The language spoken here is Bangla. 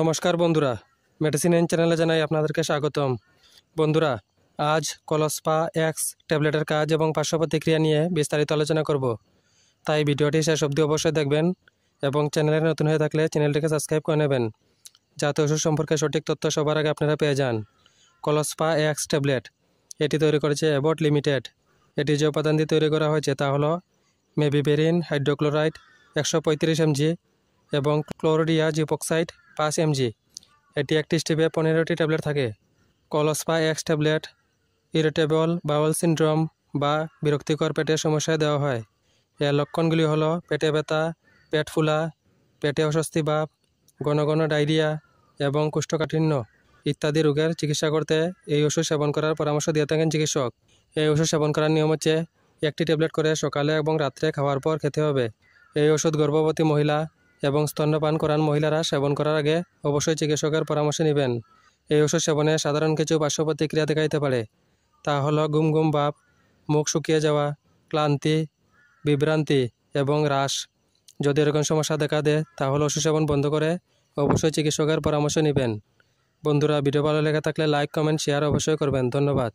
নমস্কার বন্ধুরা মেডিসিন এন চ্যানেলে জানাই আপনাদেরকে স্বাগতম বন্ধুরা আজ কলসপা এক্স ট্যাবলেটের কাজ এবং পার্শ্ব প্রতিক্রিয়া নিয়ে বিস্তারিত আলোচনা করব তাই ভিডিওটি শেষ অবধি অবশ্যই দেখবেন এবং চ্যানেলে নতুন হয়ে থাকলে চ্যানেলটিকে সাবস্ক্রাইব করে নেবেন যাতে ওষুধ সম্পর্কে সঠিক তথ্য সবার আগে আপনারা পেয়ে যান কলসপা এক্স ট্যাবলেট এটি তৈরি করেছে অ্যাবট লিমিটেড এটি যে উপাদান দিয়ে তৈরি করা হয়েছে তা হলো মেবিবেরিন হাইড্রোক্লোরাইড একশো পঁয়ত্রিশ এমজি এবং ক্লোরোডিয়া জিপক্সাইড পাঁচ এমজি এটি একটি স্টেপে পনেরোটি ট্যাবলেট থাকে Colospa X tablet irritable bowel syndrome বা বিরক্তিকর পেটের সমস্যায় দেওয়া হয় এর লক্ষণগুলি হল পেটে ব্যথা পেট ফুলা পেটে অস্বস্তি ভাব ঘন ঘন ডায়রিয়া এবং কুষ্ঠকাঠিন্য ইত্যাদি রোগের চিকিৎসা করতে এই ওষুধ সেবন করার পরামর্শ দিয়ে থাকেন চিকিৎসক এই ওষুধ সেবন করার নিয়ম হচ্ছে একটি ট্যাবলেট করে সকালে এবং রাত্রে খাওয়ার পর খেতে হবে এই ওষুধ গর্ভবতী মহিলা এবং স্তন্যপান করান মহিলারা সেবন করার আগে অবশ্যই চিকিৎসকের পরামর্শ নেবেন এই ওষুধ সেবনে সাধারণ কিছু পার্শ্ব প্রতিক্রিয়া দেখাইতে পারে তা হল গুম গুম বাপ মুখ শুকিয়ে যাওয়া ক্লান্তি বিভ্রান্তি এবং হ্রাস যদি এরকম সমস্যা দেখা দেয় তাহলে ওষুধ সেবন বন্ধ করে অবশ্যই চিকিৎসকের পরামর্শ নেবেন বন্ধুরা ভিডিও ভালো লেগে থাকলে লাইক কমেন্ট শেয়ার অবশ্যই করবেন ধন্যবাদ